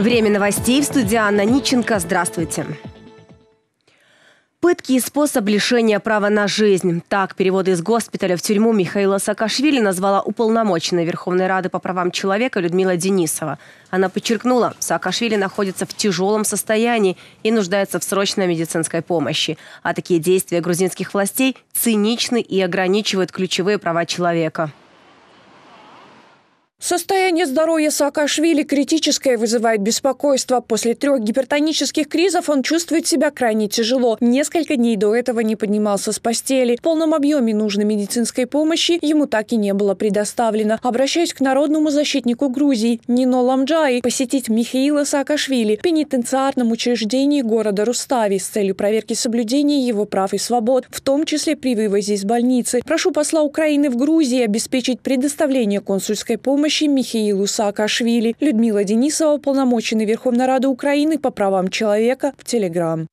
Время новостей в студии Анна Ниченко. Здравствуйте. Пытки и способ лишения права на жизнь. Так, переводы из госпиталя в тюрьму Михаила Саакашвили назвала уполномоченная Верховной Рады по правам человека Людмила Денисова. Она подчеркнула, Саакашвили находится в тяжелом состоянии и нуждается в срочной медицинской помощи. А такие действия грузинских властей циничны и ограничивают ключевые права человека. Состояние здоровья Саакашвили критическое вызывает беспокойство. После трех гипертонических кризов он чувствует себя крайне тяжело. Несколько дней до этого не поднимался с постели. В полном объеме нужной медицинской помощи ему так и не было предоставлено. Обращаясь к народному защитнику Грузии Нино Ламджаи посетить Михаила Саакашвили в пенитенциарном учреждении города Рустави с целью проверки соблюдения его прав и свобод, в том числе при вывозе из больницы. Прошу посла Украины в Грузии обеспечить предоставление консульской помощи помощи Михаилу Саакашвили. Людмила Денисова, уполномоченный Верховной Рады Украины по правам человека в Телеграм.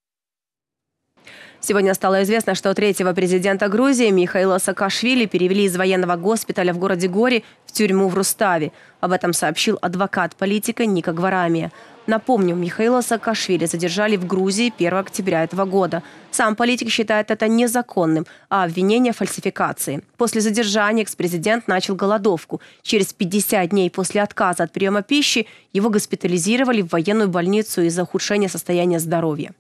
Сегодня стало известно, что третьего президента Грузии Михаила Саакашвили перевели из военного госпиталя в городе Гори в тюрьму в Руставе. Об этом сообщил адвокат политика Ника Гварамия. Напомню, Михаила Саакашвили задержали в Грузии 1 октября этого года. Сам политик считает это незаконным, а обвинение – фальсификации. После задержания экс-президент начал голодовку. Через 50 дней после отказа от приема пищи его госпитализировали в военную больницу из-за ухудшения состояния здоровья.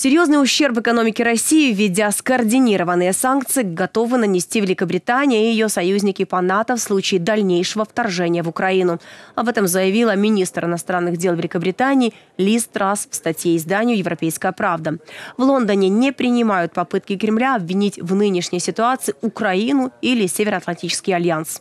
Серьезный ущерб экономике России, введя скоординированные санкции, готовы нанести Великобритания и ее союзники по НАТО в случае дальнейшего вторжения в Украину. Об этом заявила министр иностранных дел Великобритании Лиз Трасс в статье изданию «Европейская правда». В Лондоне не принимают попытки Кремля обвинить в нынешней ситуации Украину или Североатлантический альянс.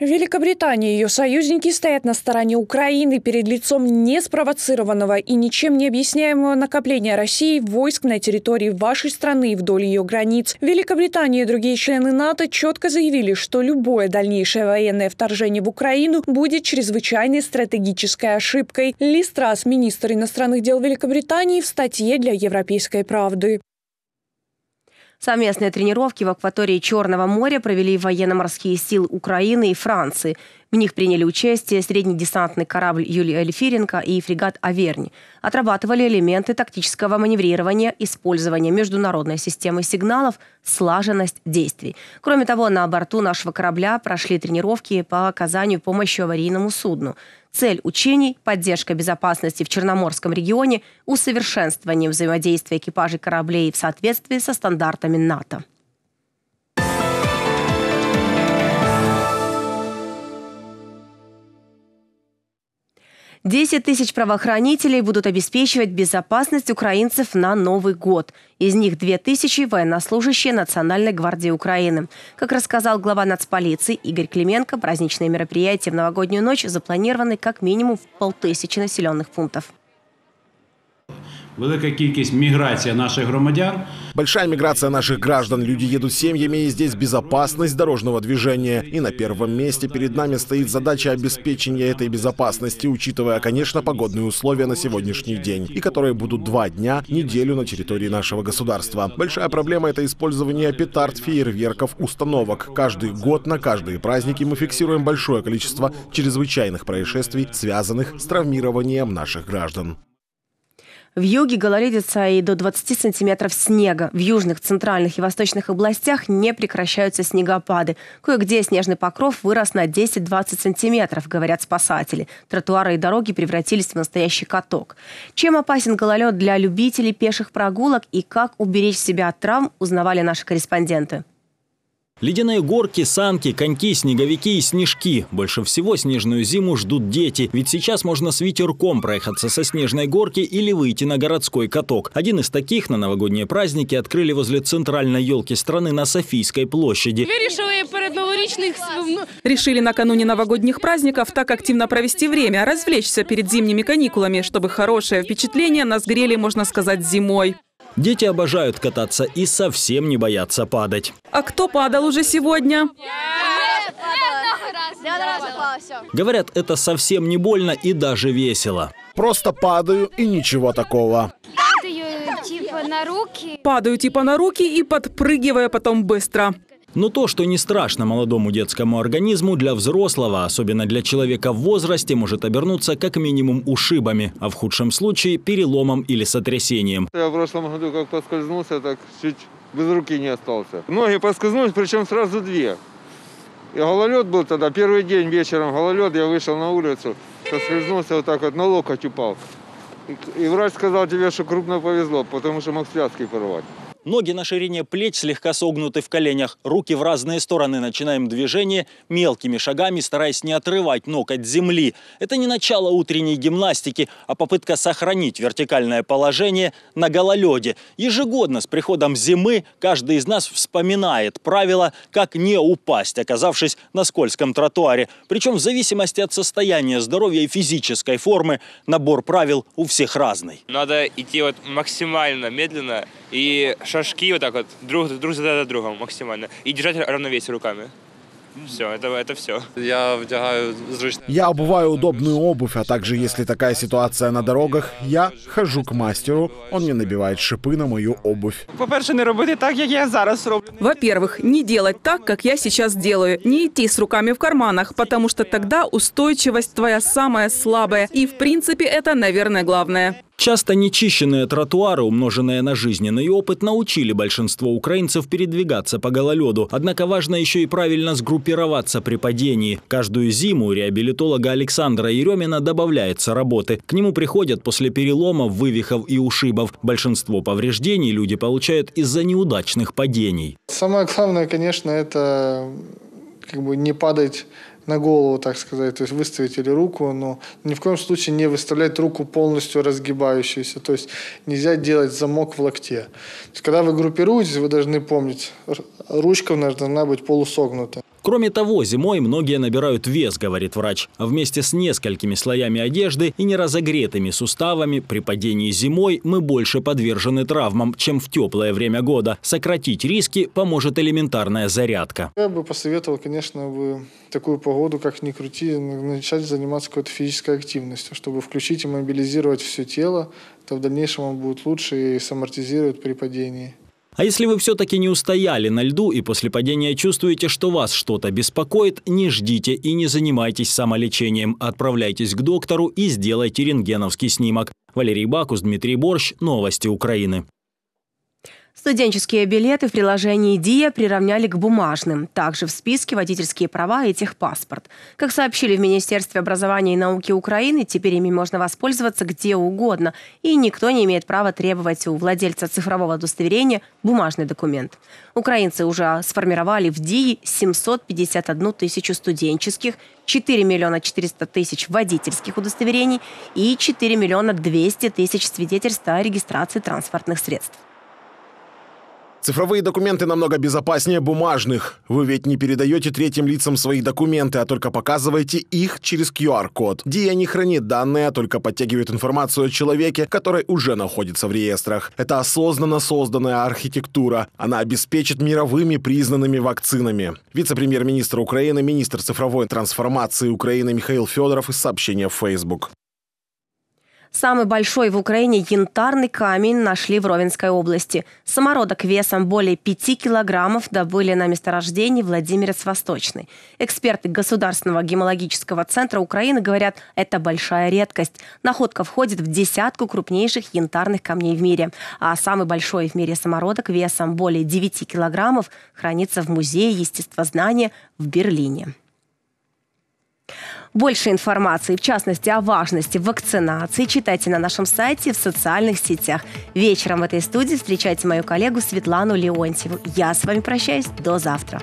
Великобритания и ее союзники стоят на стороне Украины перед лицом неспровоцированного и ничем не объясняемого накопления России войск на территории вашей страны вдоль ее границ. Великобритания и другие члены НАТО четко заявили, что любое дальнейшее военное вторжение в Украину будет чрезвычайной стратегической ошибкой. Ли Страс, министр иностранных дел Великобритании, в статье для «Европейской правды». Совместные тренировки в акватории Черного моря провели военно-морские силы Украины и Франции. В них приняли участие среднедесантный корабль Юлия Эльфиренко и фрегат «Аверни». Отрабатывали элементы тактического маневрирования, использования международной системы сигналов, слаженность действий. Кроме того, на борту нашего корабля прошли тренировки по оказанию помощи аварийному судну – Цель учений – поддержка безопасности в Черноморском регионе, усовершенствование взаимодействия экипажей кораблей в соответствии со стандартами НАТО. 10 тысяч правоохранителей будут обеспечивать безопасность украинцев на Новый год. Из них 2 тысячи – военнослужащие Национальной гвардии Украины. Как рассказал глава нацполиции Игорь Клименко, праздничные мероприятия в новогоднюю ночь запланированы как минимум в полтысячи населенных пунктов. Велика кількість міграція наших громадян. Большая миграция наших граждан. Люди едут семьями, и здесь безопасность дорожного движения. И на первом месте перед нами стоит задача обеспечения этой безопасности, учитывая, конечно, погодные условия на сегодняшний день, и которые будут два дня, неделю на территории нашего государства. Большая проблема – это использование петард, фейерверков, установок. Каждый год на каждые праздники мы фиксируем большое количество чрезвычайных происшествий, связанных с травмированием наших граждан. В юге гололедится и до 20 сантиметров снега. В южных, центральных и восточных областях не прекращаются снегопады. Кое-где снежный покров вырос на 10-20 сантиметров, говорят спасатели. Тротуары и дороги превратились в настоящий каток. Чем опасен гололед для любителей пеших прогулок и как уберечь себя от травм, узнавали наши корреспонденты. Ледяные горки, санки, коньки, снеговики и снежки. Больше всего снежную зиму ждут дети, ведь сейчас можно с ветерком проехаться со снежной горки или выйти на городской каток. Один из таких на новогодние праздники открыли возле центральной елки страны на Софийской площади. Вирішили перед новорічних ну, Решили накануне новогодних праздников так активно провести время, развлечься перед зимними каникулами, чтобы хорошее впечатление нас грели, можно сказать, зимой. Дети обожают кататься и совсем не боятся падать. А кто падал уже сегодня? Говорят, это совсем не больно и даже весело. Просто падаю и ничего такого. Падаю типа на руки. Падаю типа на руки и подпрыгивая потом быстро. Но то, что не страшно молодому детскому организму, для взрослого, особенно для человека в возрасте, может обернуться как минимум ушибами, а в худшем случае переломом или сотрясением. Я в прошлом году как поскользнулся, так чуть без руки не остался. Ноги поскользнулись, причем сразу две. И гололед был тогда, первый день вечером гололед, я вышел на улицу, поскользнулся вот так вот, на локоть упал. И врач сказал тебе, что крупно повезло, потому что мог связки порвать. Ноги на ширине плеч слегка согнуты в коленях, руки в разные стороны. Начинаем движение мелкими шагами, стараясь не отрывать ног от земли. Это не начало утренней гимнастики, а попытка сохранить вертикальное положение на гололеде. Ежегодно с приходом зимы каждый из нас вспоминает правила, как не упасть, оказавшись на скользком тротуаре. Причем в зависимости от состояния здоровья и физической формы набор правил у всех разный. Надо идти вот максимально медленно и шагать шажки вот так вот, друг, друг за другом максимально. И держать равновесие руками. Все, это, это все. Я вдягаю Я обуваю удобную обувь, а также, если такая ситуация на дорогах, я хожу к мастеру, он мне набивает шипы на мою обувь. По-перше, не робити так, як я зараз роблю. Во-первых, не делать так, как я сейчас делаю. Не идти с руками в карманах, потому что тогда устойчивость твоя самая слабая. И, в принципе, это, наверное, главное. Часто нечищенные тротуары, умноженные на жизненный опыт, научили большинство украинцев передвигаться по гололеду. Однако важно еще и правильно сгруппироваться при падении. Каждую зиму у реабилитолога Александра Еремина добавляется работы. К нему приходят после переломов, вывихов и ушибов. Большинство повреждений люди получают из-за неудачных падений. Самое главное, конечно, это как бы не падать на голову, так сказать, то есть выставить или руку, но ни в коем случае не выставлять руку полностью разгибающуюся, то есть нельзя делать замок в локте. То есть, когда вы группируетесь, вы должны помнить, ручка у нас должна быть полусогнута. Кроме того, зимой многие набирают вес, говорит врач. вместе с несколькими слоями одежды и неразогретыми суставами при падении зимой мы больше подвержены травмам, чем в теплое время года. Сократить риски поможет элементарная зарядка. Я бы посоветовал, конечно, вы такую погоду Воду как ни крути, начать заниматься какой-то физической активностью, чтобы включить и мобилизировать все тело, то в дальнейшем он будет лучше и самортизирует при падении. А если вы все-таки не устояли на льду и после падения чувствуете, что вас что-то беспокоит, не ждите и не занимайтесь самолечением. Отправляйтесь к доктору и сделайте рентгеновский снимок. Валерий Бакус, Дмитрий Борщ. Новости Украины. Студенческие билеты в приложении «Диа» приравняли к бумажным. Также в списке водительские права и техпаспорт. Как сообщили в Министерстве образования и науки Украины, теперь ими можно воспользоваться где угодно, и никто не имеет права требовать у владельца цифрового удостоверения бумажный документ. Украинцы уже сформировали в «Дии» 751 тысячу студенческих, 4 миллиона 400 тысяч водительских удостоверений и 4 миллиона 200 тысяч свидетельств о регистрации транспортных средств. Цифровые документы намного безопаснее бумажных. Вы ведь не передаете третьим лицам свои документы, а только показываете их через QR-код. DIA не хранит данные, а только подтягивает информацию о человеке, который уже находится в реестрах. Это осознанно созданная архитектура. Она обеспечит мировыми признанными вакцинами. Вице-премьер-министр Украины, министр цифровой трансформации Украины Михаил Федоров из сообщения в Facebook. Самый большой в Украине янтарный камень нашли в Ровенской области. Самородок весом более 5 килограммов добыли на месторождении Владимирец Восточный. Эксперты Государственного гемологического центра Украины говорят, это большая редкость. Находка входит в десятку крупнейших янтарных камней в мире. А самый большой в мире самородок весом более 9 килограммов хранится в Музее естествознания в Берлине. Больше информации, в частности, о важности вакцинации, читайте на нашем сайте и в социальных сетях. Вечером в этой студии встречайте мою коллегу Светлану Леонтьеву. Я с вами прощаюсь. До завтра.